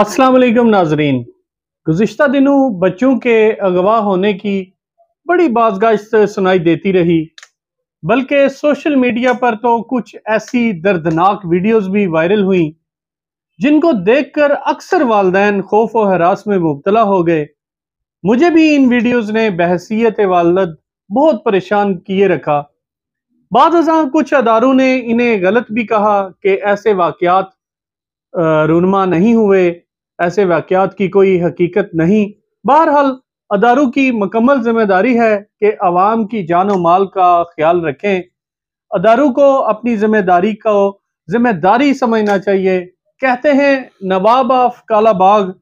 असलकम नाजरीन गुज्त दिनों बच्चों के अगवा होने की बड़ी बाजगाश्त सुनाई देती रही बल्कि सोशल मीडिया पर तो कुछ ऐसी दर्दनाक वीडियोस भी वायरल हुई जिनको देखकर अक्सर वालदेन खौफ व हरास में मुबतला हो गए मुझे भी इन वीडियोस ने बहसीत वालद बहुत परेशान किए रखा बाद कुछ अदारों ने इन्हें गलत भी कहा कि ऐसे वाक़ात रूनमा नहीं हुए ऐसे वाक्यात की कोई हकीकत नहीं बहरहाल अदारों की मकम्मल जिम्मेदारी है कि आवाम की जान माल का ख्याल रखें अदारों को अपनी जिम्मेदारी को जिम्मेदारी समझना चाहिए कहते हैं नवाब ऑफ काला बाग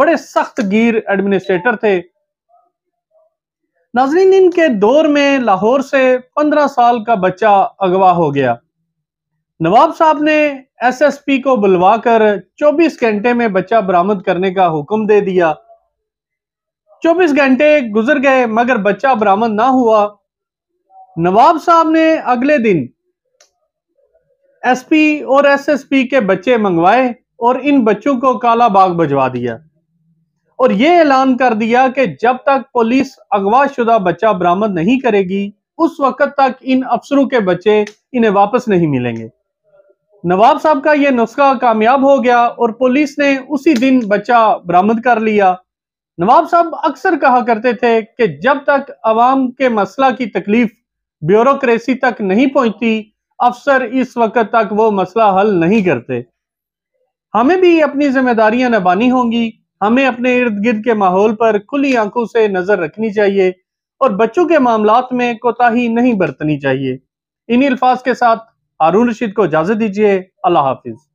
बड़े सख्त गिर एडमिनिस्ट्रेटर थे नाजरीन इनके दौर में लाहौर से पंद्रह साल का बच्चा अगवा हो गया नवाब साहब ने एसएसपी को बुलवाकर 24 घंटे में बच्चा बरामद करने का हुक्म दे दिया 24 घंटे गुजर गए मगर बच्चा बरामद ना हुआ नवाब साहब ने अगले दिन एसपी और एसएसपी के बच्चे मंगवाए और इन बच्चों को काला बाग भजवा दिया और ये ऐलान कर दिया कि जब तक पुलिस अगवा शुदा बच्चा बरामद नहीं करेगी उस वक्त तक इन अफसरों के बच्चे इन्हें वापस नहीं मिलेंगे नवाब साहब का यह नुस्खा कामयाब हो गया और पुलिस ने उसी दिन बच्चा बरामद कर लिया नवाब साहब अक्सर कहा करते थे कि जब तक अवाम के मसला की तकलीफ ब्यूरोक्रेसी तक नहीं पहुंचती अफसर इस वक्त तक वो मसला हल नहीं करते हमें भी अपनी जिम्मेदारियां निभानी होंगी हमें अपने इर्द गिर्द के माहौल पर खुली आंखों से नजर रखनी चाहिए और बच्चों के मामला में कोताही नहीं बरतनी चाहिए इन्हीं अल्फाज के साथ हारून रशीद को इजाजत दीजिए अल्लाह हाफिज